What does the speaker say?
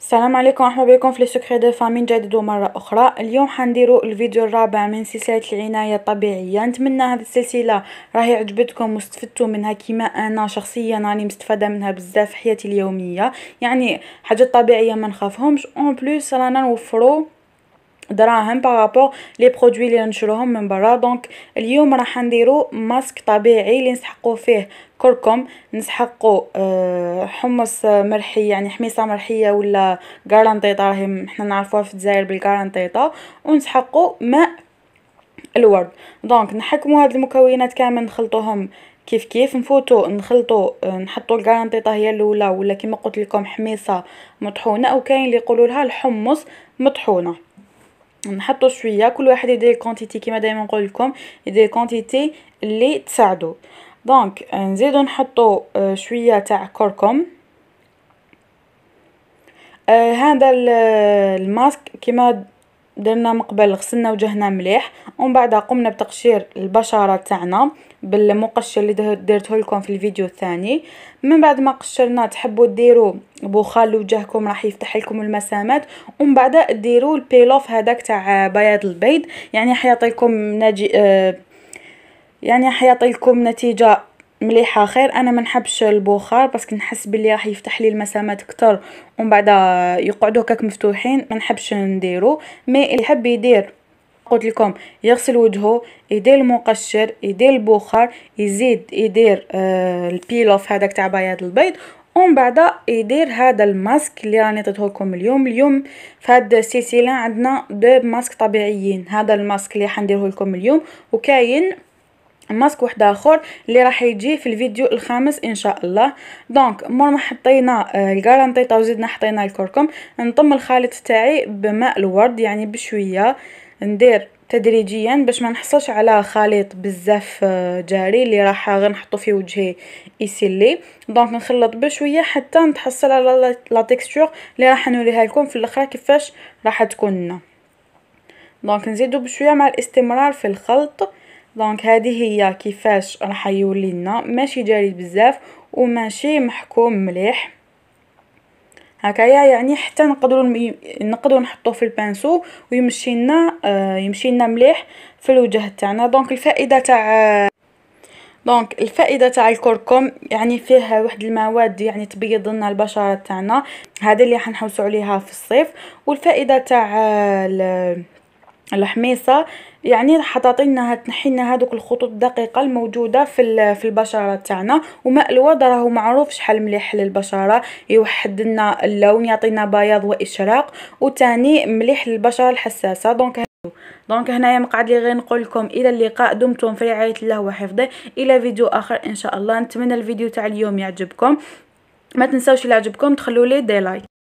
السلام عليكم ورحمه بكم في سكري دو فامي جديد ومره اخرى اليوم حنديروا الفيديو الرابع من سلسله العنايه الطبيعيه نتمنى هذه السلسله راهي عجبتكم واستفدتوا منها كما انا شخصيا راني مستفاده منها بزاف في حياتي اليوميه يعني حاجات طبيعيه ما نخافهمش اون بلوس رانا نوفروا دراهم بارابور لي برودوي لي نشروهم من برا دونك اليوم راح نديرو ماسك طبيعي لي نسحقو فيه كركم نسحقو أه حمص مرحي يعني حميصه مرحيه ولا كارانتيطا راهي حنا نعرفوها في الجزائر بالكارانتيطه ونسحقو ماء الورد دونك نحكمو هاد المكونات كامل نخلطوهم كيف كيف نفوتو نخلطو آه، نحطو الكارانتيطا هي الاولى ولا كما قلت لكم حميصه مطحونه او كاين اللي يقولوا لها الحمص مطحونه نحطو شويه كل واحد يدير الكونتيتي كما دائما نقول لكم يدير الكونتيتي اللي تساعدو دونك نزيدو نحطو آه، شويه تاع كركم آه، هذا آه، الماسك كما درنا من قبل غسلنا وجهنا مليح ومن بعد قمنا بتقشير البشره تاعنا بالمقشر اللي درته لكم في الفيديو الثاني من بعد ما قشرنا تحبوا ديروا بخال لوجهكم راح يفتح لكم المسامات ومن بعد ديروا البيلوف هذاك تاع بياض البيض يعني حيعطي لكم نجي آه يعني حيعطي لكم نتيجه مليحه خير انا ما نحبش البخار باسكو نحس بلي راح يفتح لي المسامات كتر ومن بعد يقعدوا هكاك مفتوحين ما نحبش نديرو مي اللي يحب يدير قلت لكم يغسل وجهه يدير المقشر يدير البخار يزيد يدير آه البيلوف هذاك تاع بياض البيض ومن بعد يدير هذا الماسك اللي راني عطيته لكم اليوم اليوم في هاد السلسله عندنا دو ماسك طبيعيين هذا الماسك اللي حنديره لكم اليوم وكاين ماسك واحد اخر اللي راح يجي في الفيديو الخامس ان شاء الله دونك مور ما حطينا آه، الكارانتيطه وزدنا حطينا الكركم نطم الخليط تاعي بماء الورد يعني بشويه ندير تدريجيا باش ما نحصلش على خليط بزاف آه، جاري اللي راح غنحطو في وجهي يسيلي دونك نخلط بشويه حتى نتحصل على لا تيكستور اللي راح نوريها لكم في الاخره كيفاش راح تكون دونك نزيدو بشويه مع الاستمرار في الخلط دونك هذه هي كيفاش راح يولي لنا ماشي جاري بزاف وماشي محكوم مليح هكايا يعني حتى نقدروا نقدروا نحطوه في البانسو ويمشي لنا آه، يمشي لنا مليح في الوجه تاعنا دونك الفائده تاع دونك الفائده تاع الكركم يعني فيه واحد المواد يعني تبيض لنا البشره تاعنا هذا اللي حنحوسوا عليها في الصيف والفائده تاع الحميصه يعني تنحي لنا هذوك الخطوط الدقيقه الموجوده في في البشره تاعنا وماء الورد راهو معروف شحال مليح للبشره يوحد لنا اللون يعطينا بياض واشراق وثاني مليح للبشره الحساسه دونك دونك هنايا مقعد لي غير نقول لكم الى اللقاء دمتم في رعايه الله وحفظه الى فيديو اخر ان شاء الله نتمنى الفيديو تاع اليوم يعجبكم ما تنساوش الى عجبكم تخلوا لي دي لايك